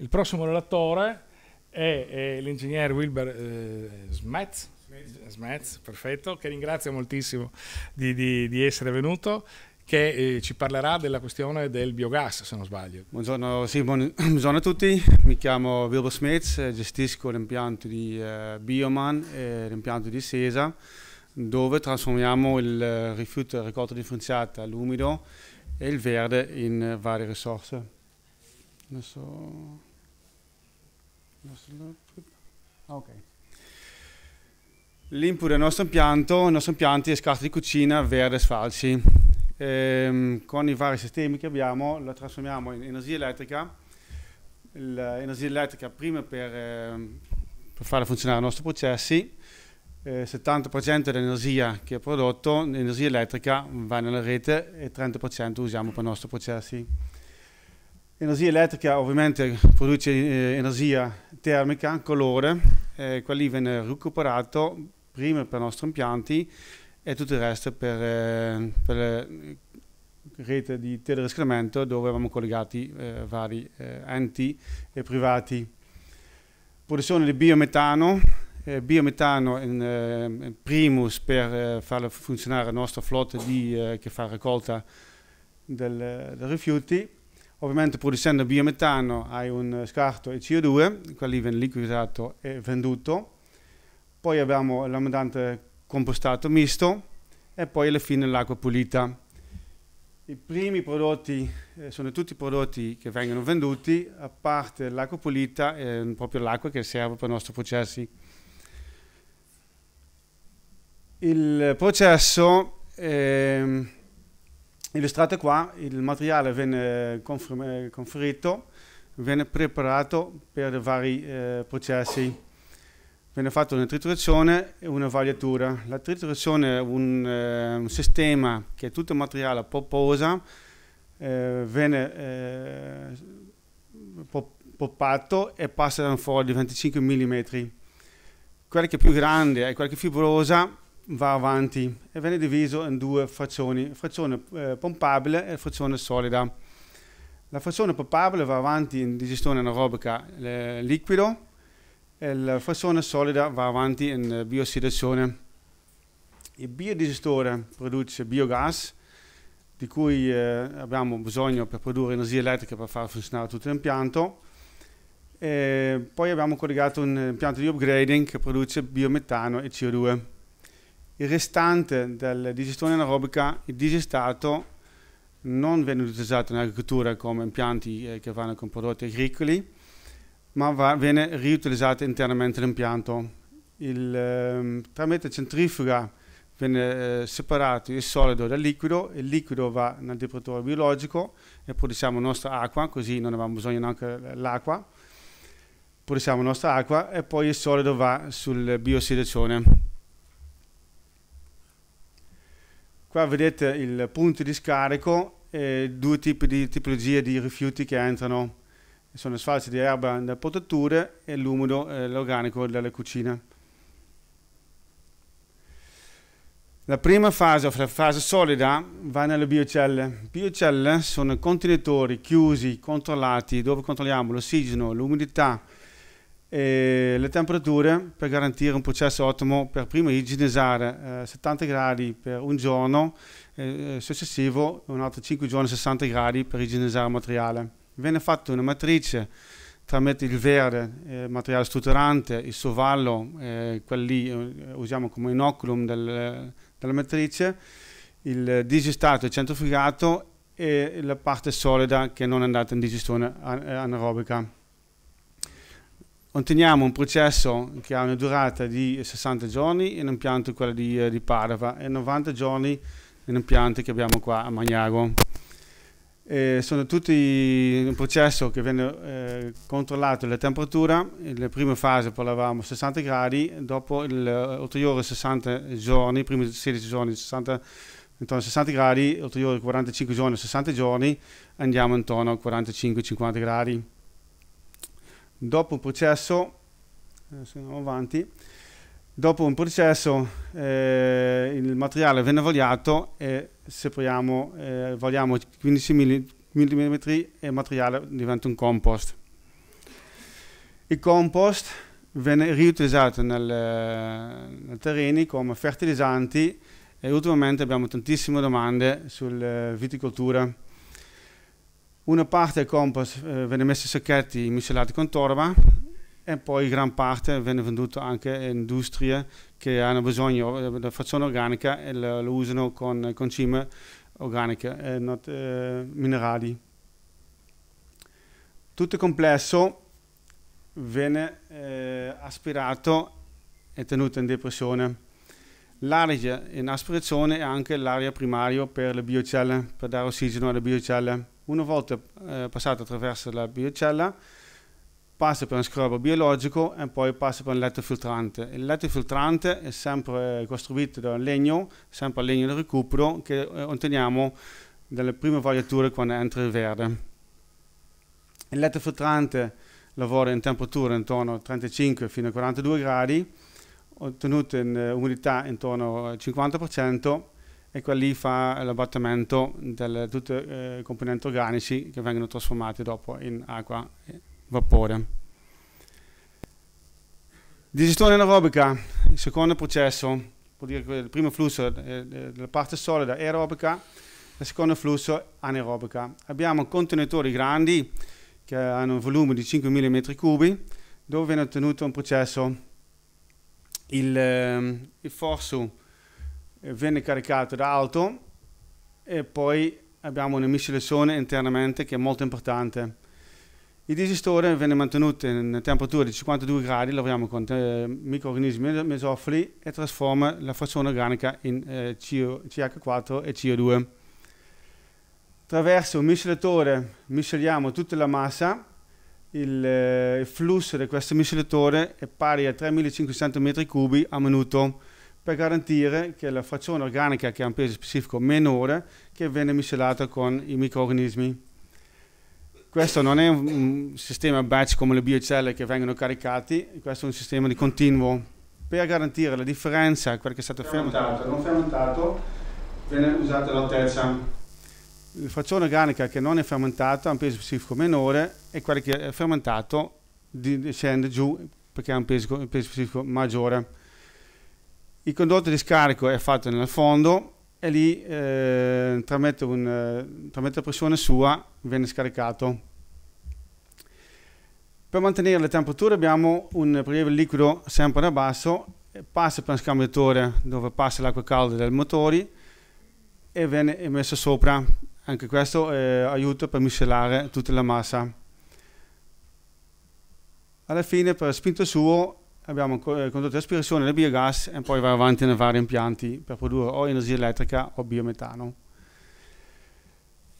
Il prossimo relatore è, è l'ingegnere Wilber eh, Smets, Smets, perfetto, che ringrazio moltissimo di, di, di essere venuto che eh, ci parlerà della questione del biogas, se non sbaglio. Buongiorno, sì, buongiorno a tutti, mi chiamo Wilber Smets, eh, gestisco l'impianto di eh, Bioman e l'impianto di Sesa, dove trasformiamo il eh, rifiuto di raccolto differenziata all'umido e il verde in varie risorse. Adesso... Ah, okay. L'input del nostro impianto, il nostro impianto è scarto di cucina verde e sfalci. Ehm, con i vari sistemi che abbiamo lo trasformiamo in energia elettrica. L'energia elettrica prima per, eh, per fare funzionare i nostri processi, eh, 70% dell'energia che è prodotto, l'energia elettrica va nella rete e 30% usiamo per i nostri processi. L'energia elettrica ovviamente produce eh, energia termica, colore, eh, qua lì viene recuperato prima per i nostri impianti e tutto il resto per, eh, per le rete di teleriscaldamento dove avevamo collegati eh, vari eh, enti e privati. Produzione di biometano, eh, biometano in, eh, in, primus per far funzionare la nostra flotta di, che fa raccolta dei rifiuti Ovviamente producendo biometano hai un scarto e CO2, quello viene liquidato e venduto. Poi abbiamo l'amidante compostato misto e poi alla fine l'acqua pulita. I primi prodotti eh, sono tutti prodotti che vengono venduti, a parte l'acqua pulita e mm, proprio l'acqua che serve per i nostri processi. Il processo eh, illustrate qua, il materiale venne eh, eh, conferito, venne preparato per vari eh, processi. Venne fatta una triturazione e una vagliatura. La triturazione è un, eh, un sistema che è tutto materiale popposa, eh, venne eh, pop poppato e passa da un foro di 25 mm. Quella che è più grande e quella che è fibrosa va avanti e viene diviso in due frazioni, frazione eh, pompabile e frazione solida. La frazione pompabile va avanti in digestione anaerobica eh, liquido e la frazione solida va avanti in eh, biosidazione. Il biodigestore produce biogas di cui eh, abbiamo bisogno per produrre energia elettrica per far funzionare tutto l'impianto. E poi abbiamo collegato un impianto di upgrading che produce biometano e CO2 il restante della digestione anaerobica, il digestato, non viene utilizzato in agricoltura come impianti eh, che vanno con prodotti agricoli, ma va, viene riutilizzato internamente l'impianto. Eh, tramite centrifuga viene eh, separato il solido dal liquido, il liquido va nel depuratore biologico e produciamo la nostra acqua, così non abbiamo bisogno neanche dell'acqua, produciamo nostra acqua e poi il solido va sul biosilizione Qua vedete il punto di scarico e due tipi di tipologie di rifiuti che entrano. Sono sfalci di erba da potature e l'umido e l'organico delle cucine. La prima fase, la fase solida, va nelle biocelle. Biocelle sono contenitori chiusi, controllati, dove controlliamo l'ossigeno, l'umidità, e le temperature per garantire un processo ottimo per prima igienizzare eh, 70 gradi per un giorno eh, successivo un altro 5 giorni 60 gradi per igienizzare il materiale viene fatta una matrice tramite il verde eh, materiale strutturante il sovallo eh, quelli eh, usiamo come inoculum del, della matrice il digestato e centrifugato e la parte solida che non è andata in digestione eh, anaerobica Otteniamo un processo che ha una durata di 60 giorni in un impianto quella di, eh, di Padova e 90 giorni in un impianto che abbiamo qua a Magnago. Eh, sono tutti un processo che viene eh, controllato la temperatura, nella prima fase parlavamo 60 gradi, dopo l'ulteriore eh, 60 giorni, i primi 16 giorni 60, intorno a 60 gradi, ulteriori 45 giorni 60 giorni, andiamo intorno a 45-50 gradi dopo un processo, adesso eh, andiamo avanti, dopo un processo eh, il materiale viene vagliato e separiamo, eh, vagliamo 15 mm e il materiale diventa un compost. Il compost viene riutilizzato nel, nel terreni come fertilizzanti e ultimamente abbiamo tantissime domande sulla eh, viticoltura una parte del compost eh, venne messo in sacchetti miscelati con torba e poi gran parte venne venduta anche in industrie che hanno bisogno eh, della frazione organica e lo, lo usano con, concime organiche e not, eh, minerali. Tutto il complesso venne eh, aspirato e tenuto in depressione. L'aria in aspirazione è anche l'aria primaria per le biocelle, per dare ossigeno alle biocelle. Una volta eh, passato attraverso la biocella, passa per un scrub biologico e poi passa per un letto filtrante. Il letto filtrante è sempre costruito da legno, sempre legno di recupero che eh, otteniamo dalle prime variature quando entra il verde. Il letto filtrante lavora in temperatura intorno a 35 fino a 42 gradi, ottenute in eh, umidità intorno al 50%, e quello lì fa l'abbattimento di tutti eh, i eh, componenti organici che vengono trasformati dopo in acqua e vapore. Digestione anaerobica, il secondo processo, vuol dire che il primo flusso è della parte solida aerobica, il secondo flusso anaerobica. Abbiamo contenitori grandi che hanno un volume di 5 mm 3 dove viene ottenuto un processo, il, ehm, il forso eh, venne caricato da alto e poi abbiamo un'emissione internamente che è molto importante. Il digestore viene mantenuto in temperatura di 52 gradi, lavoriamo con eh, microorganismi mesofili e trasforma la frazione organica in eh, CH4 e CO2. Attraverso un miscelatore misceliamo tutta la massa, il, eh, il flusso di questo miscelatore è pari a 3500 m3 al minuto, per garantire che la frazione organica che ha un peso specifico minore che viene miscelata con i microorganismi. Questo non è un, un sistema batch come le biocelle che vengono caricati, questo è un sistema di continuo. Per garantire la differenza, quel che è stato fermentato e non fermentato, viene usata l'altezza. La frazione organica che non è fermentata ha un peso specifico minore e quella che è fermentato scende giù perché ha un peso, un peso specifico maggiore. Il condotto di scarico è fatto nel fondo e lì eh, tramite, un, eh, tramite pressione sua viene scaricato. Per mantenere le temperature abbiamo un prelievo liquido sempre da basso, passa per un scambiatore dove passa l'acqua calda dei motori e viene messo sopra. Anche questo eh, aiuta per miscelare tutta la massa. Alla fine per spinto suo abbiamo eh, condotto l'aspirazione del biogas e poi va avanti nei vari impianti per produrre o energia elettrica o biometano.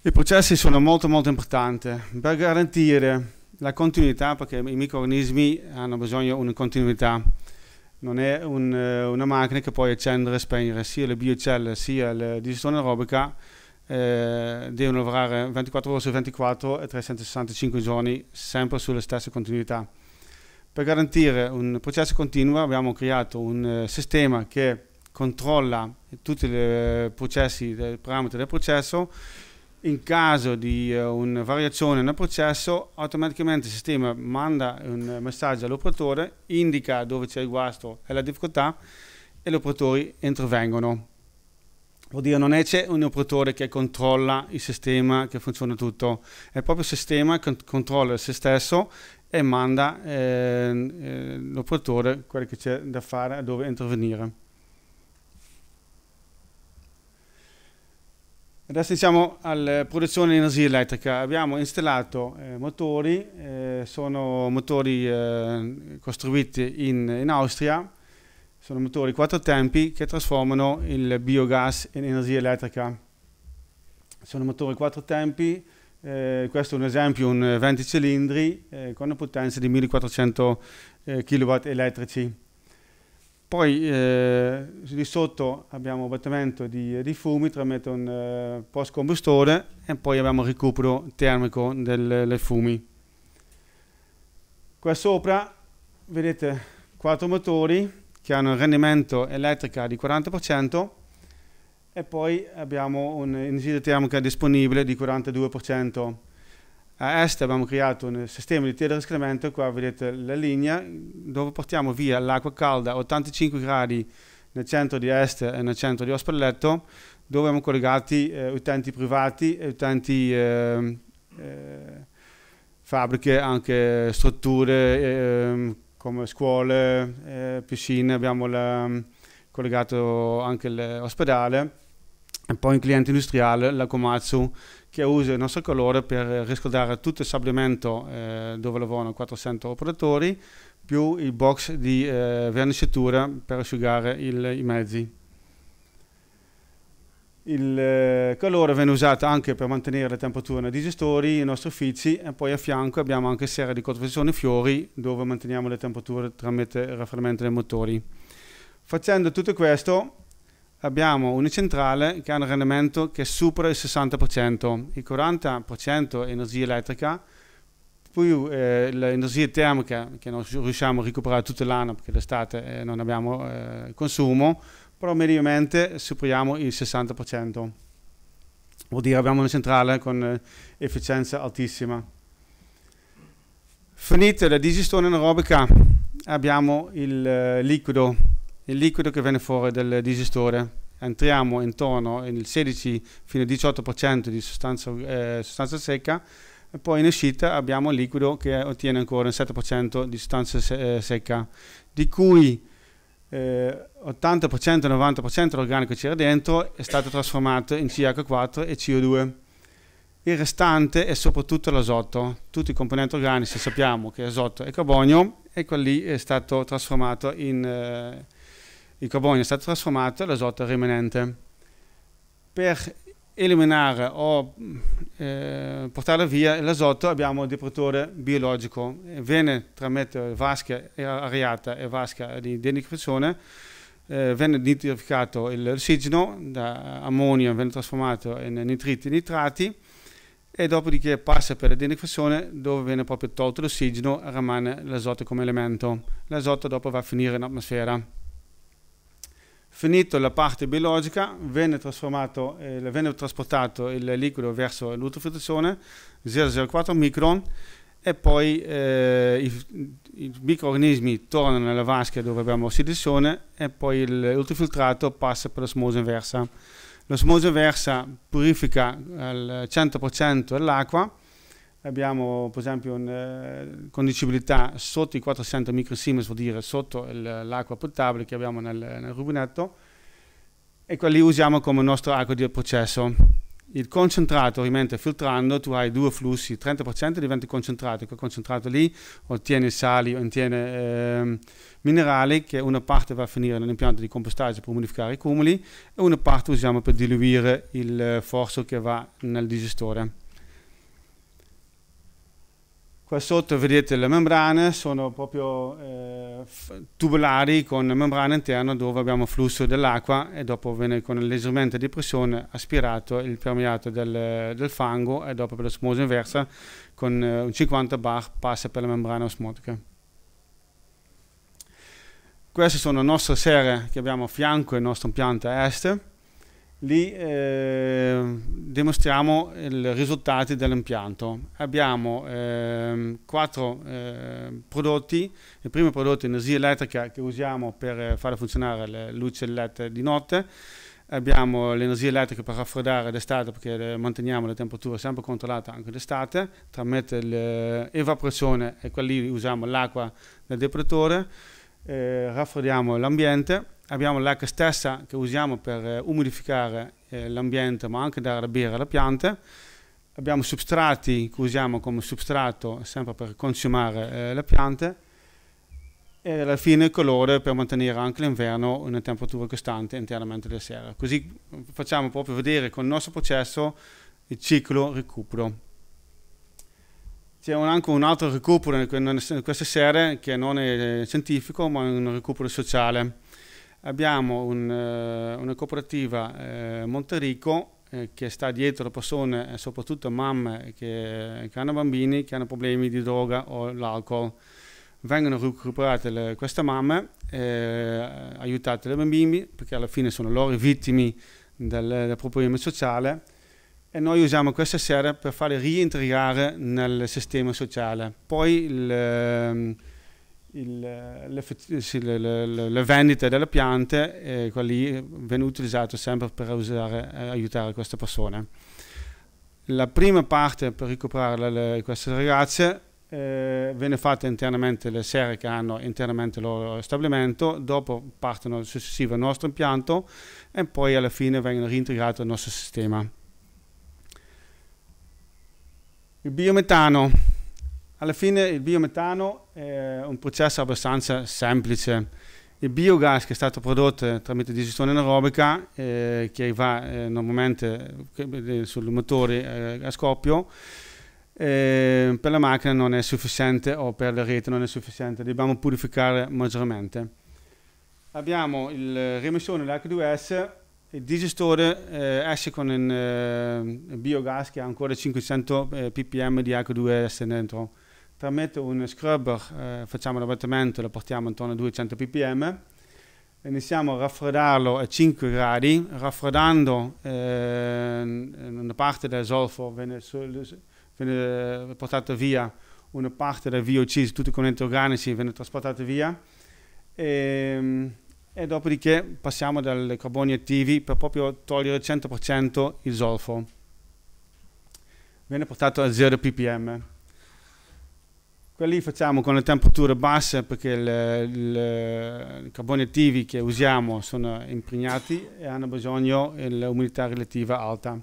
I processi sono molto molto importanti per garantire la continuità perché i microorganismi hanno bisogno di una continuità. Non è un, eh, una macchina che puoi accendere e spegnere, sia le biocelle sia la digestione aerobica eh, devono lavorare 24 ore su 24 e 365 giorni sempre sulla stessa continuità. Per garantire un processo continuo abbiamo creato un eh, sistema che controlla tutti i processi, i parametri del processo. In caso di eh, una variazione nel processo, automaticamente il sistema manda un messaggio all'operatore, indica dove c'è il guasto e la difficoltà e gli operatori intervengono. Vuol dire non c'è un operatore che controlla il sistema, che funziona tutto, è proprio il sistema che controlla se stesso e manda ehm, eh, l'operatore quello che c'è da fare e dove intervenire. Adesso siamo alla produzione di energia elettrica. Abbiamo installato eh, motori, eh, sono motori eh, costruiti in, in, Austria, sono motori quattro tempi che trasformano il biogas in energia elettrica. Sono motori quattro tempi eh, questo è un esempio, un 20 eh, cilindri eh, con una potenza di 1400 eh, kW elettrici. Poi di eh, sotto abbiamo abbattimento di, eh, di, fumi tramite un post combustore e poi abbiamo recupero termico dei fumi. Qua sopra vedete quattro motori che hanno un rendimento elettrico di 40%, e poi abbiamo un'energia termica disponibile di 42%. A est abbiamo creato un sistema di teleriscaldamento, qua vedete la linea dove portiamo via l'acqua calda a 85 gradi nel centro di est e nel centro di Ospelletto, dove abbiamo collegati eh, utenti privati e utenti eh, eh, fabbriche, anche strutture ehm, come scuole, eh, piscine, abbiamo la collegato anche l'ospedale e poi un cliente industriale, la Komatsu, che usa il nostro colore per riscaldare tutto il sabbiamento eh, dove lavorano 400 operatori, più il box di eh, verniciatura per asciugare il, i mezzi. Il eh, calore viene usato anche per mantenere le temperature nei digestori, nei nostri uffici e poi a fianco abbiamo anche serie di coltivazione fiori dove manteniamo le temperature tramite il raffreddamento dei motori. Facendo tutto questo abbiamo una centrale che ha un rendimento che supera il 60%, il 40% è energia elettrica, più eh, l'energia termica che non riusciamo a recuperare tutto l'anno perché l'estate eh, non abbiamo eh, consumo, però mediamente superiamo il 60%. Vuol dire abbiamo una centrale con eh, efficienza altissima. Finita la digestione anaerobica abbiamo il eh, liquido il liquido che viene fuori dal digestore. Entriamo intorno al 16 18% di sostanza, eh, sostanza secca e poi in uscita abbiamo il liquido che ottiene ancora il 7% di sostanza se eh, secca, di cui eh, 80%-90% dell'organico che c'era dentro è stato trasformato in CH4 e CO2. Il restante è soprattutto l'azoto, tutti i componenti organici sappiamo che azoto e carbonio e quelli è stato trasformato in... Eh, il carbonio è stato trasformato e l'azoto è rimanente. Per eliminare o eh, portare via l'azoto abbiamo il depuratore biologico. Viene tramite vasca areata e vasca di denitrificazione eh, viene nitrificato l'ossigeno, da ammonio viene trasformato in nitriti e nitrati e dopodiché passa per la denitrificazione dove viene proprio tolto l'ossigeno e rimane l'azoto come elemento. L'azoto dopo va a finire in atmosfera. Finito la parte biologica, venne, trasformato, eh, venne trasportato il liquido verso l'ultrafiltrazione 004 micron e poi eh, i, i, microorganismi tornano nella vasca dove abbiamo ossidazione e poi l'ultrafiltrato passa per l'osmosi inversa. L'osmosi inversa purifica al 100% l'acqua abbiamo per esempio una eh, condicibilità sotto i 400 microsiemens, vuol dire sotto l'acqua potabile che abbiamo nel, nel rubinetto, e quelli usiamo come nostro acqua di processo. Il concentrato, ovviamente filtrando, tu hai due flussi, 30% diventa concentrato, quel concentrato lì ottiene sali, ottiene eh, minerali che una parte va a finire nell'impianto di compostaggio per modificare i cumuli e una parte usiamo per diluire il eh, forzo che va nel digestore. Qua sotto vedete le membrane, sono proprio eh, tubulari con membrana interna dove abbiamo flusso dell'acqua e dopo viene con l'esaurimento di pressione aspirato il permeato del, del fango e dopo per l'osmosi inversa con eh, un 50 bar passa per la membrana osmotica. Queste sono le nostre serre che abbiamo a fianco il nostro impianto est lì eh, dimostriamo i risultati dell'impianto. Abbiamo eh, quattro eh, prodotti, il primo prodotto è energia elettrica che usiamo per far funzionare le luci elettriche di notte, abbiamo l'energia elettrica per raffreddare d'estate perché eh, manteniamo la temperatura sempre controllata anche d'estate, tramite l'evaporazione e qua lì usiamo l'acqua del depuratore, eh, raffreddiamo l'ambiente abbiamo l'acqua stessa che usiamo per eh, umidificare eh, l'ambiente ma anche dare da bere alle piante, abbiamo substrati che usiamo come substrato sempre per consumare eh, le piante e alla fine il colore per mantenere anche l'inverno una temperatura costante internamente della sera Così mm, facciamo proprio vedere con il nostro processo il ciclo recupero. C'è un, anche un altro recupero in questa serie che non è eh, scientifico ma è un recupero sociale abbiamo un, eh, una cooperativa eh, Monterico eh, che sta dietro le persone, eh, soprattutto mamme che, eh, che, hanno bambini che hanno problemi di droga o l'alcol. Vengono recuperate le, queste mamme, eh, aiutate le bambini perché alla fine sono loro vittime del, del problema sociale e noi usiamo questa sera per farle rientrare nel sistema sociale. Poi il, ehm, il, le, le, le, le, vendite delle piante e quelli viene utilizzato sempre per usare, eh, aiutare queste persone. La prima parte per recuperare queste ragazze eh, viene fatta internamente le serie che hanno internamente il loro stabilimento, dopo partono successive al nostro impianto e poi alla fine vengono reintegrate nel nostro sistema. Il biometano alla fine il biometano è un processo abbastanza semplice. Il biogas che è stato prodotto eh, tramite digestione anaerobica, eh, che va eh, normalmente eh, sul motore motori eh, a scoppio, per la macchina non è sufficiente o per la rete non è sufficiente, dobbiamo purificare maggiormente. Abbiamo il remissione dell'H2S, il digestore esce con un biogas che ha ancora 500 ppm di H2S dentro permette un scrubber, eh, facciamo l'abbattimento, e lo portiamo intorno a 200 ppm, iniziamo a raffreddarlo a 5 gradi, raffreddando eh, una parte del zolfo viene, viene portata via, una parte del VOC, tutti i componenti organici viene trasportata via e, ehm, e, dopodiché passiamo dai carboni attivi per proprio togliere 100% il zolfo. Viene portato a 0 ppm. Quelli facciamo con le temperature basse perché le, le, i carboni attivi che usiamo sono impregnati e hanno bisogno dell'umidità relativa alta.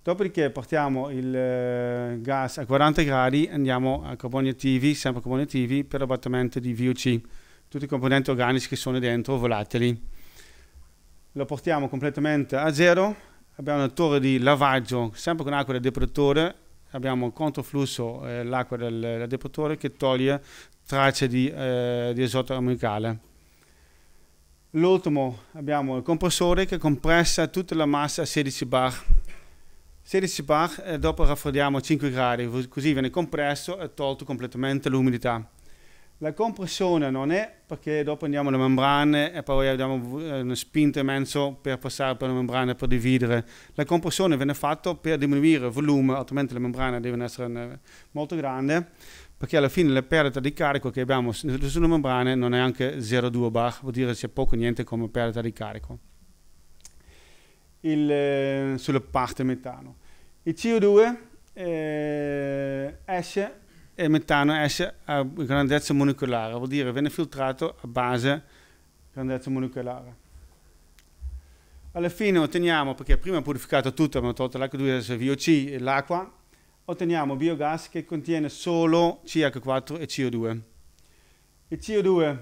Dopodiché portiamo il eh, gas a 40 gradi e andiamo a carboni attivi, sempre carboni attivi, per l'abbattimento di VOC, tutti i componenti organici che sono dentro, volatili. Lo portiamo completamente a zero, abbiamo una torre di lavaggio sempre con acqua del depuratore abbiamo un controflusso, eh, l'acqua del, del depuratore che toglie tracce di, eh, di azoto amicale. L'ultimo abbiamo il compressore che compressa tutta la massa a 16 bar. 16 bar e eh, dopo raffreddiamo a 5 gradi, così viene compresso e tolto completamente l'umidità. La compressione non è perché dopo andiamo alle membrane e poi abbiamo eh, una spinta immenso per passare per le membrane per dividere. La compressione viene fatta per diminuire il volume, altrimenti le membrane devono essere eh, molto grandi, perché alla fine la perdita di carico che abbiamo sulle membrane non è anche 0,2 bar, vuol dire che c'è poco niente come perdita di carico Il, eh, sulla parte metano. Il CO2 eh, esce e metano S a grandezza molecolare, vuol dire viene filtrato a base grandezza molecolare. Alla fine otteniamo, perché prima ho purificato tutto, abbiamo tolto l'H2, adesso VOC e l'acqua, otteniamo biogas che contiene solo CH4 e CO2. Il CO2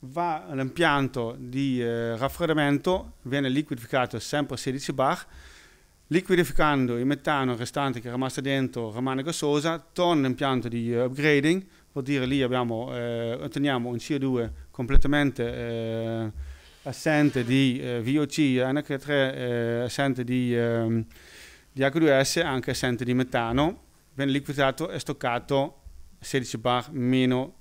va all'impianto di eh, raffreddamento, viene liquidificato sempre a 16 bar, liquidificando il metano restante che è rimasto dentro rimane gassosa, torna l'impianto di eh, upgrading, vuol dire lì abbiamo, eh, otteniamo un CO2 completamente eh, assente di eh, VOC, NH3 eh, assente di, ehm, di, H2S, anche assente di metano, viene liquidato e stoccato 16 bar meno,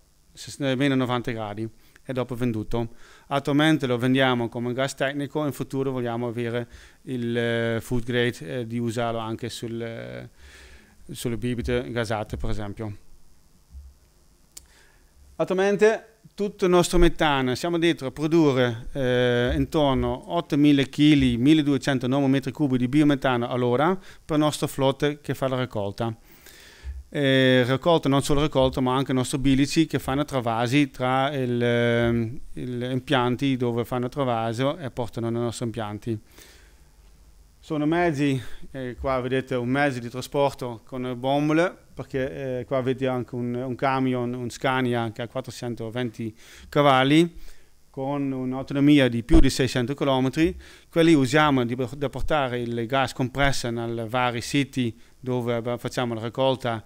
meno 90 gradi e dopo venduto. Attualmente lo vendiamo come gas tecnico, in futuro vogliamo avere il eh, food grade eh, di usarlo anche sul, eh, sulle bibite gasate per esempio. Attualmente tutto il nostro metano, siamo dietro a produrre eh, intorno a 8.000 kg, 1.200 metri cubi di biometano all'ora per la nostra flotta che fa la raccolta eh, raccolto, non solo raccolto, ma anche nostro bilici che fanno travasi tra gli eh, impianti dove fanno travaso e portano i nostri impianti. Sono mezzi, eh, qua vedete un mezzo di trasporto con bombole, perché eh, qua vedete anche un, un camion, un Scania che ha 420 cavalli, con un'autonomia di più di 600 km, quelli usiamo per portare il gas compresso nei vari siti dove facciamo la raccolta,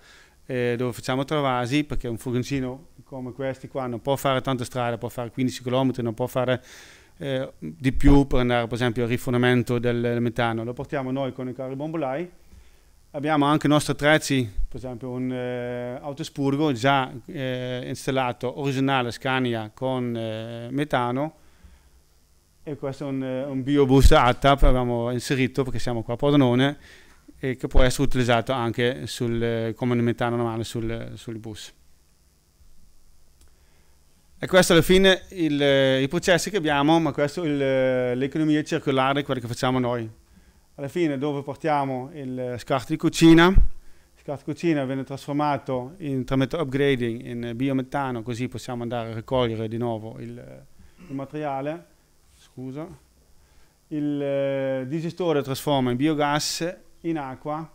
e dove facciamo travasi, perché un furgoncino come questi qua non può fare tanta strada, può fare 15 km, non può fare eh, di più per andare per esempio al rifornimento del metano. Lo portiamo noi con i carri bombolai abbiamo anche i nostri attrezzi, per esempio un eh, autospurgo già eh, installato, originale Scania con eh, metano e questo è un, eh, un bioboost ATAP, l'abbiamo inserito perché siamo qua a Pordenone e che può essere utilizzato anche sul, eh, come metano normale sul, sul bus. E questo alla fine il, eh, i processi che abbiamo, ma questo è l'economia circolare, quello che facciamo noi alla fine dove portiamo il eh, scarto di cucina, il scarto di cucina viene trasformato in, tramite upgrading in biometano, così possiamo andare a raccogliere di nuovo il, eh, il materiale. Scusa. Il eh, digestore trasforma in biogas, in acqua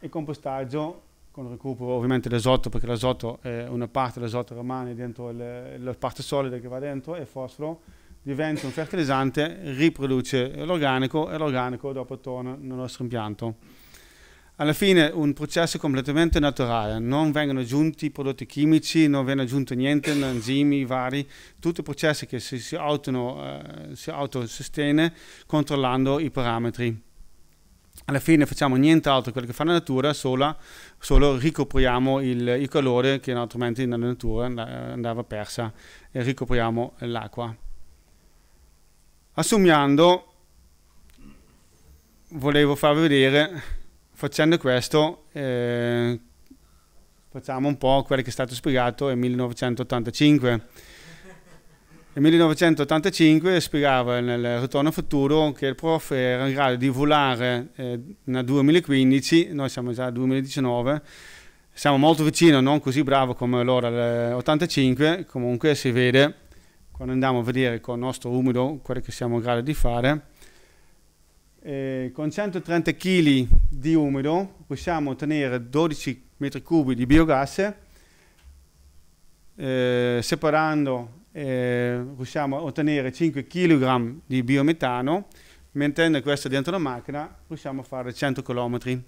e compostaggio con recupero ovviamente dell'azoto perché l'azoto è una parte dell'azoto rimane dentro il, la parte solida che va dentro e fosforo diventa un fertilizzante, riproduce l'organico e l'organico dopo torna nel nostro impianto. Alla fine un processo completamente naturale, non vengono aggiunti prodotti chimici, non viene aggiunto niente, enzimi vari, tutti processi che si, si, autono, eh, si autosostene controllando i parametri. Alla fine facciamo nient'altro quello che fa la natura, sola, solo ricopriamo il, il calore che altrimenti nella natura eh, andava persa e ricopriamo l'acqua assomiando volevo farvi vedere facendo questo eh, facciamo un po' quello che è stato spiegato nel 1985 nel 1985 spiegava nel ritorno futuro che il prof era in grado di volare eh, nel 2015 noi siamo già nel 2019 siamo molto vicino non così bravo come l'ora 85 comunque si vede quando andiamo a vedere con il nostro umido quello che siamo in grado di fare. Eh, con 130 kg di umido possiamo ottenere 12 metri cubi di biogas, eh, separando eh, riusciamo a ottenere 5 kg di biometano, mettendo questo dentro la macchina riusciamo a fare 100 km.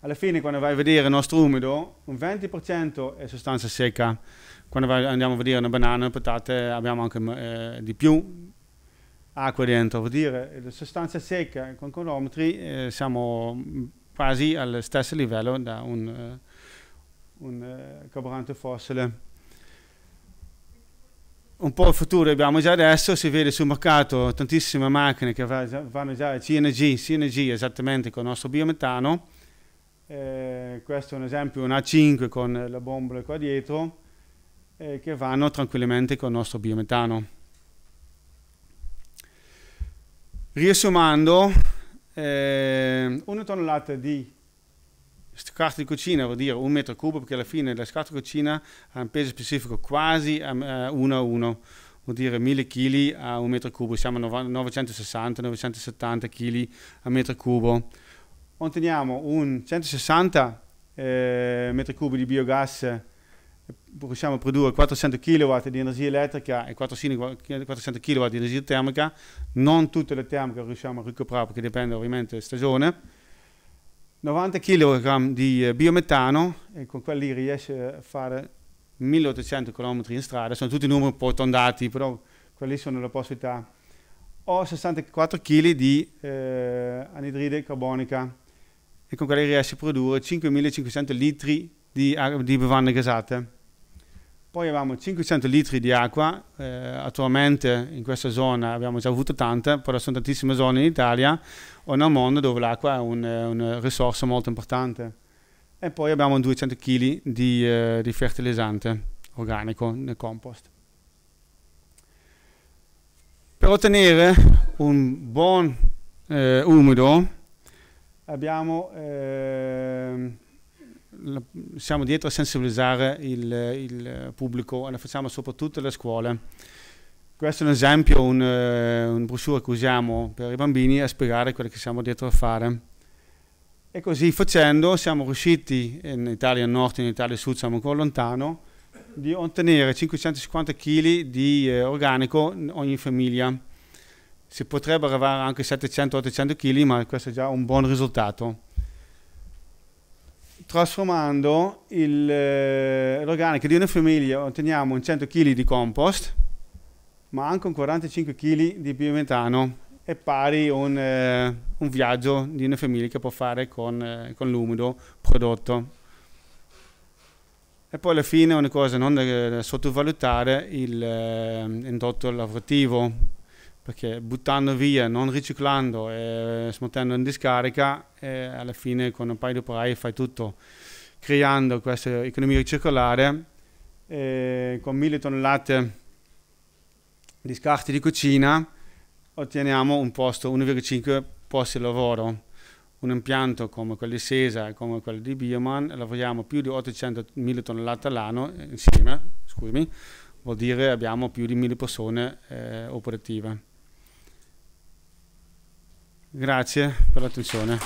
Alla fine quando vai a vedere il nostro umido, un 20% è sostanza secca, quando andiamo a vedere una banana e patate abbiamo anche eh, di più acqua dentro, vuol dire eh, la sostanza secca con colometri eh, siamo quasi allo stesso livello da un, uh, un uh, carburante fossile. Un po' il futuro abbiamo già adesso, si vede sul mercato tantissime macchine che vanno già a CNG, CNG esattamente con il nostro biometano, eh, questo è un esempio, un A5 con la bombola qua dietro, eh, che vanno tranquillamente con il nostro biometano. Riassumando, eh, una tonnellata di scarto di cucina vuol dire un metro cubo perché alla fine la scarto di cucina ha un peso specifico quasi a 1 eh, a 1 vuol dire 1000 kg a un metro cubo siamo a 960-970 kg a metro cubo otteniamo un 160 eh, metri cubi di biogas possiamo produrre 400 kW di energia elettrica e 400 kW di energia termica. Non tutte le termiche riusciamo a recuperare perché dipende ovviamente dalla stagione. 90 kg di eh, biometano e con quelli riesce a fare 1800 km in strada. Sono tutti numeri un po' tondati, però quelli sono le possibilità. Ho 64 kg di eh, anidride carbonica e con quelli riesce a produrre 5500 litri di, di bevande gasate. Poi avevamo 500 litri di acqua, eh, attualmente in questa zona abbiamo già avuto tante, però sono tantissime zone in Italia o nel mondo dove l'acqua è una un eh, risorsa molto importante. E poi abbiamo 200 kg di, eh, di fertilizzante organico nel compost. Per ottenere un buon eh, umido abbiamo... Ehm, siamo dietro a sensibilizzare il, il pubblico e lo facciamo soprattutto alle scuole. Questo è un esempio, un, eh, un, brochure che usiamo per i bambini a spiegare quello che siamo dietro a fare. E così facendo siamo riusciti, in Italia Nord e in Italia Sud siamo ancora lontano, di ottenere 550 kg di eh, organico in ogni famiglia. Si potrebbe arrivare anche a 700-800 kg, ma questo è già un buon risultato trasformando il, eh, l'organico di una famiglia otteniamo 100 kg di compost, ma anche un 45 kg di biometano è pari un, eh, un viaggio di una famiglia che può fare con, eh, con, l'umido prodotto. E poi alla fine una cosa non da eh, sottovalutare il eh, indotto lavorativo perché buttando via, non riciclando e smontando in discarica, alla fine con un paio di operai fai tutto, creando questa economia circolare con mille tonnellate di scarti di cucina otteniamo un posto, 1,5 posti di lavoro. Un impianto come quello di Sesa, e come quello di Bioman, lavoriamo più di 800.000 tonnellate all'anno insieme, scusami, vuol dire abbiamo più di 1000 persone eh, operative. Grazie per l'attenzione.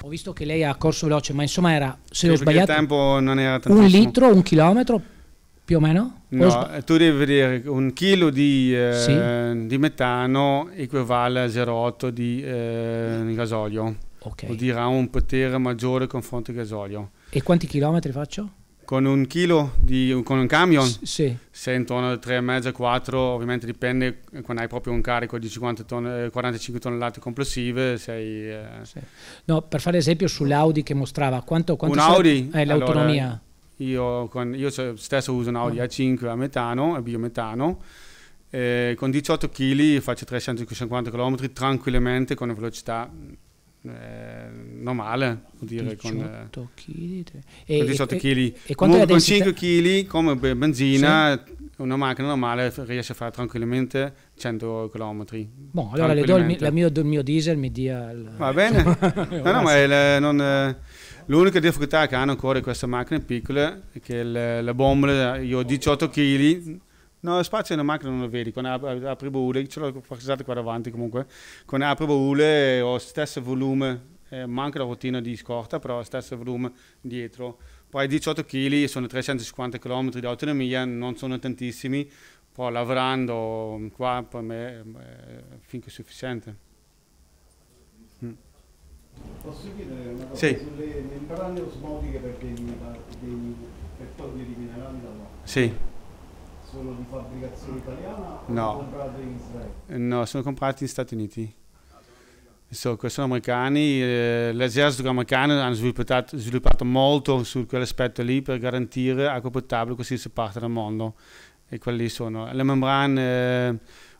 Ho visto che lei ha corso veloce, ma insomma era, se ho sbagliato, il tempo non era tantissimo. un litro, un chilometro, più o meno? No, tu devi vedere un chilo di, eh, sì. di metano equivale a 0,8 di eh, gasolio. Okay. Vuol dire ha un potere maggiore confronto al gasolio. E quanti chilometri faccio? con un chilo di, con un camion sì. sei intorno a 3,5 4 ovviamente dipende quando hai proprio un carico di ton 45 eh, tonnellate complessive sei eh. sì. no per fare esempio sull'Audi che mostrava quanto, quanto un Audi eh, l'autonomia allora, io, con, io, stesso uso un Audi A5 ah. a metano a biometano eh, con 18 kg faccio 350 km tranquillamente con una velocità eh, non vuol dire 18 con, kg, eh, e, con 18 kg. E, e Comunque con 5 kg come benzina sì. una macchina normale riesce a fare tranquillamente 100 km. Bon, allora le do il, la mio, il mio diesel, mi dia... Il... Va bene, no, no, ma il, non... Eh, l'unica difficoltà che hanno ancora queste macchine piccole è che le, le bombole, io ho 18 kg, No, lo spazio nella macchina non lo vedi, con eh, apri baule, ce l'ho parcheggiato qua davanti comunque, con apri baule eh, ho stesso volume, eh, manca la rotina di scorta, però lo stesso volume dietro. Poi 18 kg sono 350 km di autonomia, non sono tantissimi, poi lavorando qua per me eh, è finché è sufficiente. Mm. Posso chiedere una cosa sì. sulle membrane osmotiche perché dei, dei, per togliere i minerali dalla... Sì sono di fabbricazione italiana no. No, sono comprati negli Stati Uniti. So, sono americani, eh, l'esercito americano ha sviluppato, sviluppato, molto su quell'aspetto lì per garantire acqua potabile qualsiasi parte del mondo. E quelli sono. Le membrane eh,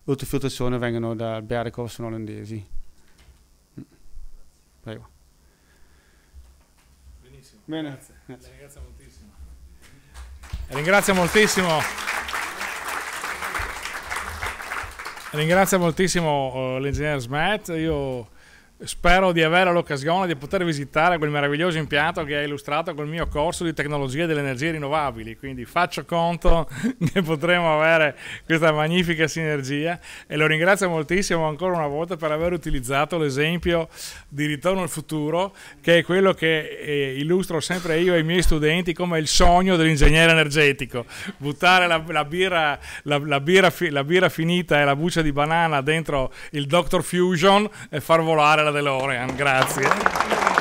ultrafiltrazione vengono dal Berco, sono olandesi. Mm. Prego. Benissimo. Bene. Grazie. Grazie. ringrazio moltissimo. ringrazio moltissimo. Ringrazio moltissimo uh, l'ingegner Smet, io Spero di avere l'occasione di poter visitare quel meraviglioso impianto che hai illustrato col mio corso di tecnologia delle energie rinnovabili, quindi faccio conto che potremo avere questa magnifica sinergia e lo ringrazio moltissimo ancora una volta per aver utilizzato l'esempio di Ritorno al futuro, che è quello che eh, illustro sempre io ai miei studenti come il sogno dell'ingegnere energetico, buttare la, la, birra, la, la, birra, la birra finita e la buccia di banana dentro il Dr. Fusion e far volare la DeLorean, grazie.